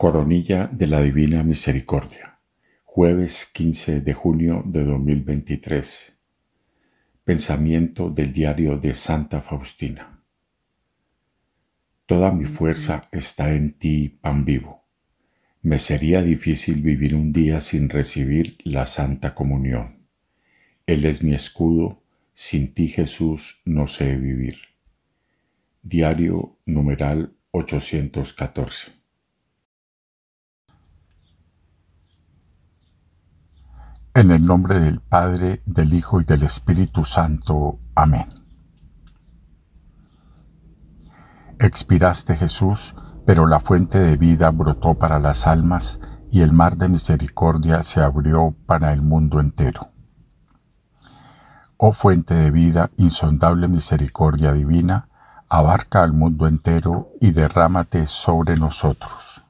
Coronilla de la Divina Misericordia, jueves 15 de junio de 2023. Pensamiento del diario de Santa Faustina. Toda mi fuerza está en ti, pan vivo. Me sería difícil vivir un día sin recibir la Santa Comunión. Él es mi escudo, sin ti Jesús no sé vivir. Diario numeral 814. En el nombre del Padre, del Hijo y del Espíritu Santo. Amén. Expiraste Jesús, pero la fuente de vida brotó para las almas y el mar de misericordia se abrió para el mundo entero. Oh fuente de vida, insondable misericordia divina, abarca al mundo entero y derrámate sobre nosotros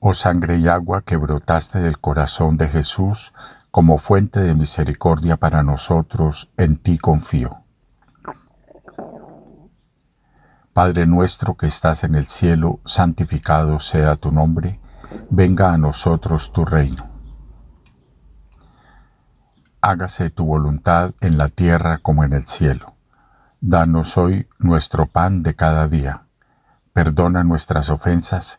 oh sangre y agua que brotaste del corazón de Jesús como fuente de misericordia para nosotros, en ti confío. Padre nuestro que estás en el cielo, santificado sea tu nombre, venga a nosotros tu reino. Hágase tu voluntad en la tierra como en el cielo. Danos hoy nuestro pan de cada día. Perdona nuestras ofensas,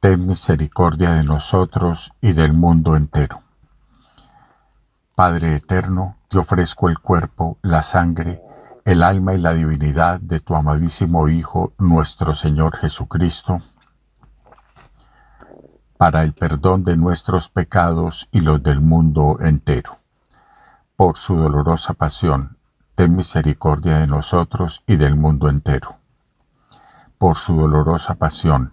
ten misericordia de nosotros y del mundo entero. Padre eterno, te ofrezco el cuerpo, la sangre, el alma y la divinidad de tu amadísimo Hijo, nuestro Señor Jesucristo, para el perdón de nuestros pecados y los del mundo entero. Por su dolorosa pasión, ten misericordia de nosotros y del mundo entero. Por su dolorosa pasión,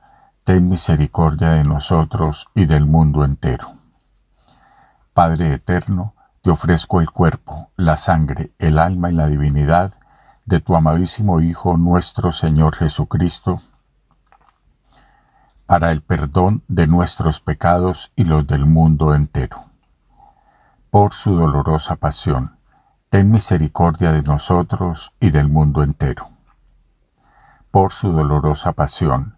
ten misericordia de nosotros y del mundo entero. Padre eterno, te ofrezco el cuerpo, la sangre, el alma y la divinidad de tu amadísimo Hijo nuestro Señor Jesucristo, para el perdón de nuestros pecados y los del mundo entero. Por su dolorosa pasión, ten misericordia de nosotros y del mundo entero. Por su dolorosa pasión,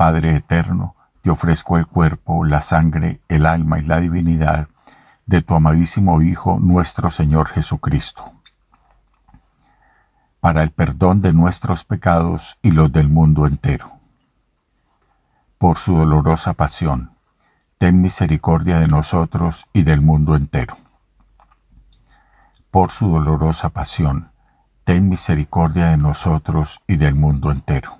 Padre eterno, te ofrezco el cuerpo, la sangre, el alma y la divinidad de tu amadísimo Hijo, nuestro Señor Jesucristo, para el perdón de nuestros pecados y los del mundo entero. Por su dolorosa pasión, ten misericordia de nosotros y del mundo entero. Por su dolorosa pasión, ten misericordia de nosotros y del mundo entero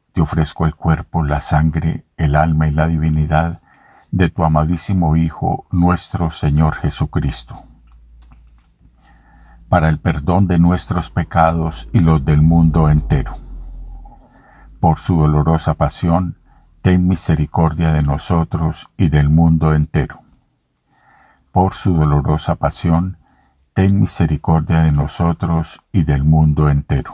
te ofrezco el cuerpo, la sangre, el alma y la divinidad de tu amadísimo Hijo, nuestro Señor Jesucristo, para el perdón de nuestros pecados y los del mundo entero. Por su dolorosa pasión, ten misericordia de nosotros y del mundo entero. Por su dolorosa pasión, ten misericordia de nosotros y del mundo entero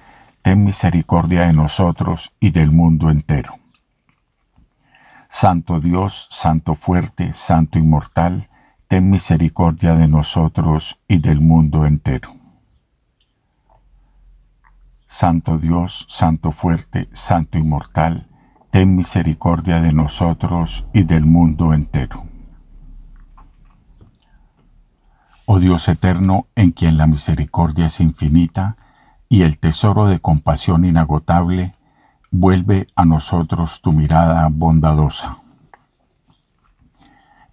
ten misericordia de nosotros y del mundo entero. Santo Dios, Santo fuerte, Santo inmortal, ten misericordia de nosotros y del mundo entero. Santo Dios, Santo fuerte, Santo inmortal, ten misericordia de nosotros y del mundo entero. Oh Dios eterno, en quien la misericordia es infinita, y el tesoro de compasión inagotable, vuelve a nosotros tu mirada bondadosa.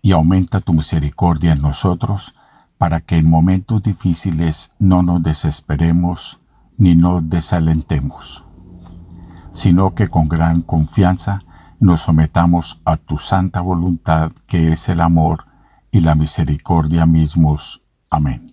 Y aumenta tu misericordia en nosotros, para que en momentos difíciles no nos desesperemos ni nos desalentemos, sino que con gran confianza nos sometamos a tu santa voluntad que es el amor y la misericordia mismos. Amén.